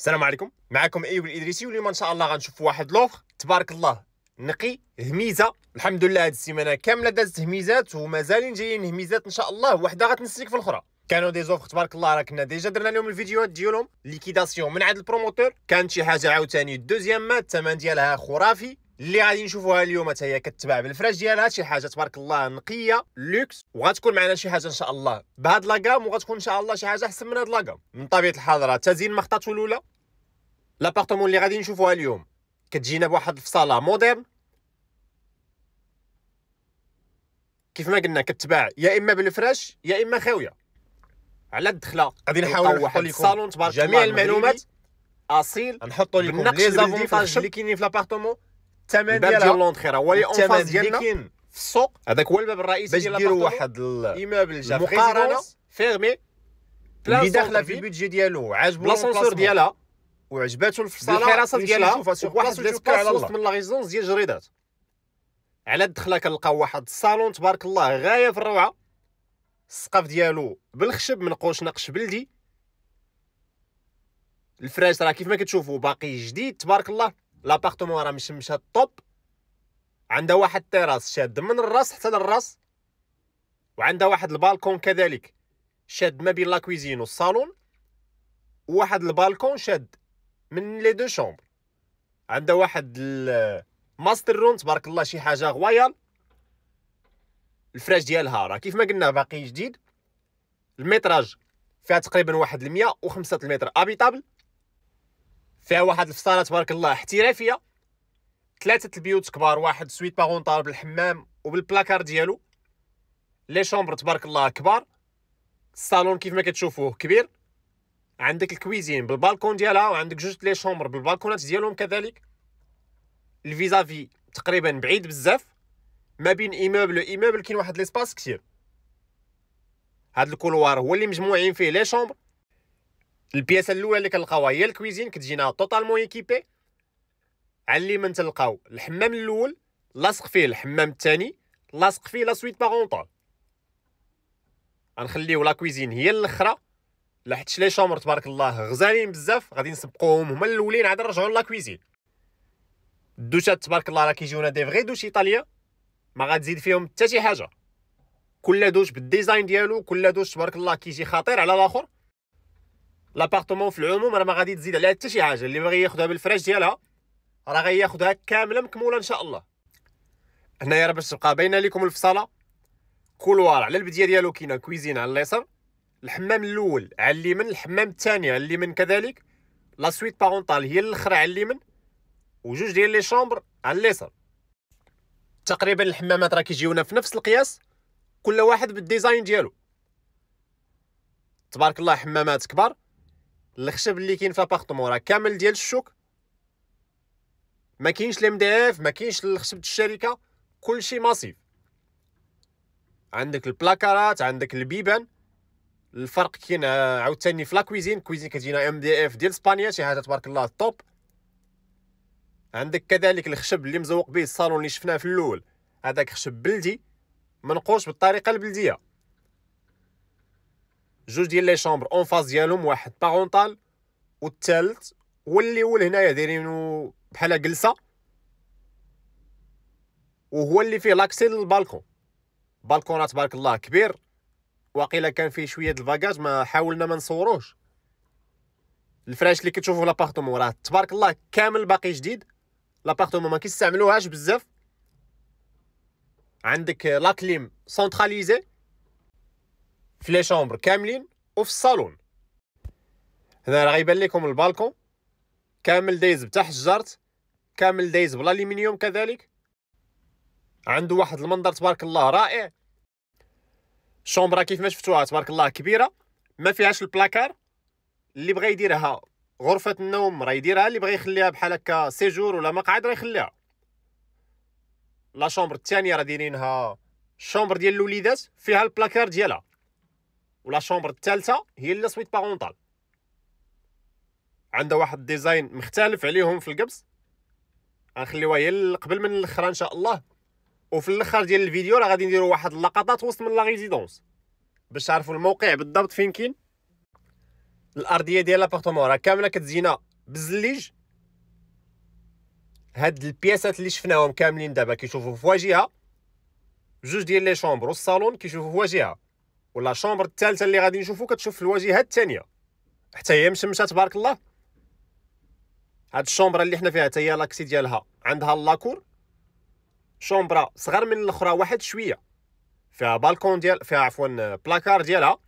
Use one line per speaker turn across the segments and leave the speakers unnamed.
السلام عليكم معكم ايوب الادريسي واليوم ان شاء الله غنشوف واحد لوخ تبارك الله نقي هميزه الحمد لله هاد السيمانه كامله دازت هميزات ومازالين جايين هميزات ان شاء الله وحده غتنسيك في الاخرى كانوا دي زوفر تبارك الله راه كنا ديجا درنا لهم الفيديوهات ديالهم ليكيداسيون من عند البروموتور كانت شي حاجه عاوتاني الدوزيام مات الثمن ديالها خرافي اللي غادي نشوفوها اليوم حتى هي كتباع بالفراش ديالها شي حاجه تبارك الله نقيه لوكس وغتكون معنا شي حاجه ان شاء الله بهاد لاكام وغتكون ان شاء الله شي حاجه احسن من هاد لاكام من طبيعه الحال راه تزين مخطط الاولى لابارتمون اللي غادي نشوفوها اليوم كتجينا بواحد الفصاله موديرن كيف ما قلنا كتباع يا اما بالفراش يا اما خاويه على الدخله غادي نحاول نحطوا لكم الصالون تبارك جميع المعلومات اصيل نحطوا لكم لي زافونتاج اللي كاينين في لابارتمون الثمن ديالها لونتخي راه هو اللي اون فاس ديالنا في السوق هذاك هو الباب الرئيسي باش ديروا واحد ايمابل جاب مقارنه فيرمي اللي داخله في البيدجي ديالو عاجبو لاسونسور ديالها وعجباتو الفصاله الحراسه ديالها واحد بلاصه على وسط من لا ديال جريدات على الدخله كنلقاو واحد الصالون تبارك الله غايه في الروعه السقف ديالو بالخشب منقوش نقش بلدي الفراش راه كيف ما كتشوفوا باقي جديد تبارك الله لابارتمون راه مشمشه الطوب عندها واحد التيراس شاد من الراس حتى للراس وعندها واحد البالكون كذلك شاد ما بين لاكويزين والصالون وواحد البالكون شاد من لي دو شومبر عندها واحد الماستر روم تبارك الله شي حاجه غوايال الفراش ديالها راه كيف ما قلنا باقي جديد الميتراج فيها تقريبا واحد المية وخمسة المتر ابيتابل فيها واحد الفصاله تبارك الله احترافيه ثلاثه البيوت كبار واحد سويت طالب بالحمام وبالبلاكار ديالو لي شومبر تبارك الله كبار الصالون كيف ما كتشوفوه كبير عندك الكويزين بالبالكون ديالها وعندك جوج لي شومبر بالبالكونات ديالهم كذلك الفيزافي تقريبا بعيد بزاف ما بين ايموبل ايموبل كاين واحد ليسباس كثير هاد الكولوار هو اللي مجموعين فيه لي شومبر البياسه الاولى اللي كنلقاوها هي الكويزين كتجينا توتالمون ايكيبي على من تلقاو الحمام الاول لاصق فيه الحمام الثاني لاصق فيه لا سويت بارونطال غنخليو لا كويزين هي الاخرى لحيت لي شومر تبارك الله غزالين بزاف غادي نسبقوهم هما الاولين عاد نرجعو لا كويزين الدوشات تبارك الله راه كيجيونا دي فغي دوش ايطاليا ما غتزيد فيهم حتى شي حاجه كل دوش بالديزاين ديالو كل دوش تبارك الله كيجي خطير على الاخر لابارتمون في العموم راه ما غادي تزيد عليها حتى شي حاجه اللي باغي ياخذها بالفراش ديالها راه غياخذها كامله مكموله ان شاء الله هنايا راه باش تبقى باينه لكم الفصاله كولوار على البديه ديالو كاينه كويزين على اليسار الحمام الاول على اليمين الحمام الثاني على اليمين كذلك لا سويت بارونتال هي الاخرى على اليمين وجوج ديال لي شومبر على اليسار تقريبا الحمامات راه كيجيونا في نفس القياس كل واحد بالديزاين ديالو تبارك الله حمامات كبار الخشب اللي كاين في لابارتمون راه كامل ديال الشوك ما كاينش ام دي اف ما كاينش الخشب الشركه كلشي ماسيف عندك البلاكارات عندك البيبان الفرق كاين آه، عاوتاني في لاكويزين كويزين كتجينا ام دي اف ديال اسبانيا شي حاجه تبارك الله توب عندك كذلك الخشب اللي مزوق به الصالون اللي شفناه في الاول هذاك خشب بلدي منقوش بالطريقه البلديه جوج ديال لي شامبر اون فاز ديالهم واحد بارونتال والثالث هو الاول هنايا دايرينو بحال جلسه وهو اللي فيه لاكسي للبالكون بالكونه تبارك الله كبير واقيلا كان فيه شويه الباجاج ما حاولنا ما نصوروش الفراش اللي كتشوفوا لابارتومون راه تبارك الله كامل باقي جديد لابارتومون ما كيستعملوهاش بزاف عندك لاكليم كليم سونتراليزي في لي شومبر كاملين وفي الصالون هنا راه غيبان لكم البالكون كامل دايز بتحت الجرت كامل دايز بالالومنيوم كذلك عنده واحد المنظر تبارك الله رائع الشومبرا كيف ما شفتوها تبارك الله كبيره ما فيهاش البلاكار اللي بغى يديرها غرفه النوم راه يديرها اللي بغى يخليها بحال هكا سيجور ولا مقعد راه يخليها لا شومبر الثانيه راه دايرينها الشومبر ديال الوليدات فيها البلاكار ديالها ولا شومبر الثالثه هي لا سويت بارونتال عندها واحد ديزاين مختلف عليهم في القبس غنخليوها هي قبل من الاخر ان شاء الله وفي الاخر ديال الفيديو راه غادي نديرو واحد اللقطات وسط من لا ريزيدونس باش تعرفوا الموقع بالضبط فين كاين الارضيه ديال لابارتمون راه كامله كتزينا بالزليج هاد البياسات اللي شفناهم كاملين دابا كيشوفوا في واجهه جوج ديال لي شومبر والصالون كيشوفوا في واجهه ولا شومبر الثالثه اللي غادي نشوفو كتشوف في الواجهه الثانيه حتى هي مشمشه تبارك الله هاد الشومبر اللي حنا فيها حتى هي لاكسي ديالها عندها لاكور شومبرا صغر من الاخرى واحد شويه فيها بالكون ديال فيها عفوا بلاكار ديالها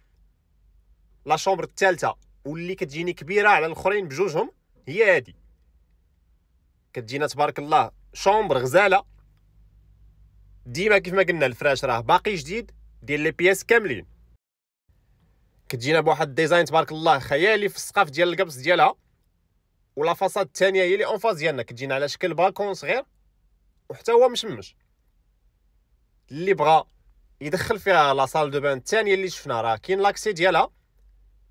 لا شومبر الثالثه واللي كتجيني كبيره على الاخرين بجوجهم هي هادي كتجينا تبارك الله شومبر غزاله ديما كيف ما قلنا الفراش راه باقي جديد ديال لي بياس كاملين كتجينا بواحد الديزاين تبارك الله خيالي في السقف ديال القبص ديالها ولا فاصاد الثانيه هي اللي اون فاز ديالنا كتجينا على شكل بالكون صغير وحتى هو مشمش اللي بغى يدخل فيها لا سال دو بان الثانيه اللي شفنا راه كاين لاكسي ديالها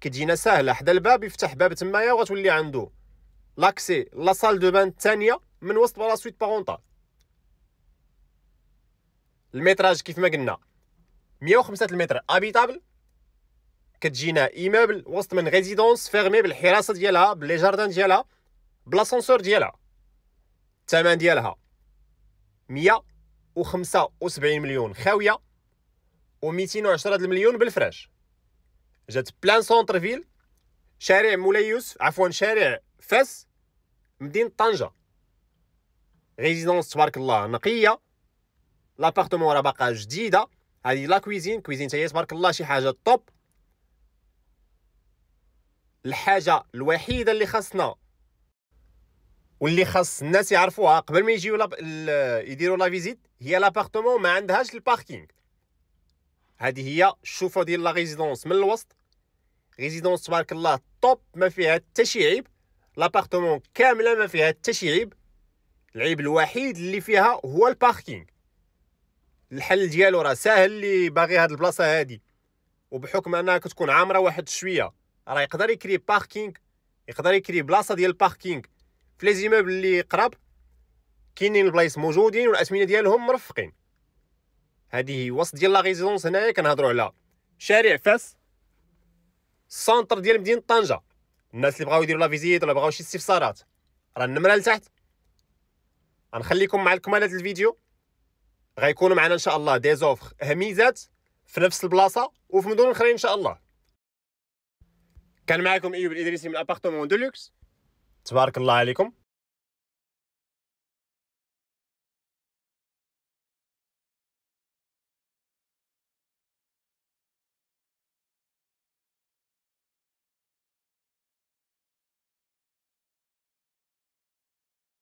كتجينا ساهله حدا الباب يفتح باب تمايا وغتولي عنده لاكسي لا سال دو بان الثانيه من وسط بلا سويت بارونتال الميتراج كيف ما قلنا 105 المتر ابيتابل كتجينا ايمابل وسط من ريزيدونس فيرمي بالحراسه ديالها باللي جاردان ديالها بلاسانسور ديالها الثمن ديالها 175 مليون خاويه و210 مليون بالفراش جات بلان سونتر فيل شارع موليوس عفوا شارع فاس مدينه طنجه ريزيدونس تبارك الله نقيه لابارتمون راه باقا جديده هذه لا كويزين كويزين هي تبارك الله شي حاجه طوب الحاجه الوحيده اللي خاصنا واللي خاص الناس يعرفوها قبل ما يجيو لاب... يديروا لا فيزيت هي لابارتمون ما عندهاش الباركينغ هذه هي الشوفه ديال لا ريزيدونس من الوسط ريزيدونس تبارك الله طوب ما فيها حتى شي عيب لابارتمون كامله ما فيها حتى شي عيب العيب الوحيد اللي فيها هو الباركينغ الحل ديالو راه ساهل اللي باغي هاد البلاصه هادي وبحكم انها كتكون عامره واحد شويه راه يقدر يكري باركينغ يقدر يكري بلاصه ديال الباركينغ في لي زيموبل اللي قراب كاينين البلايص موجودين والاسمنه ديالهم مرفقين هذه هي وسط ديال لا ريزيدونس هنايا كنهضروا على شارع فاس السونتر ديال مدينه طنجه الناس اللي بغاو يديروا لا فيزيت ولا بغاو شي استفسارات راه النمره لتحت غنخليكم مع الكمالات الفيديو غيكونوا معنا ان شاء الله دي زوفر هميزات في نفس البلاصه وفي مدن اخرين ان شاء الله كان معكم ايوب الادريسي من ابارتمون لوكس تبارك الله عليكم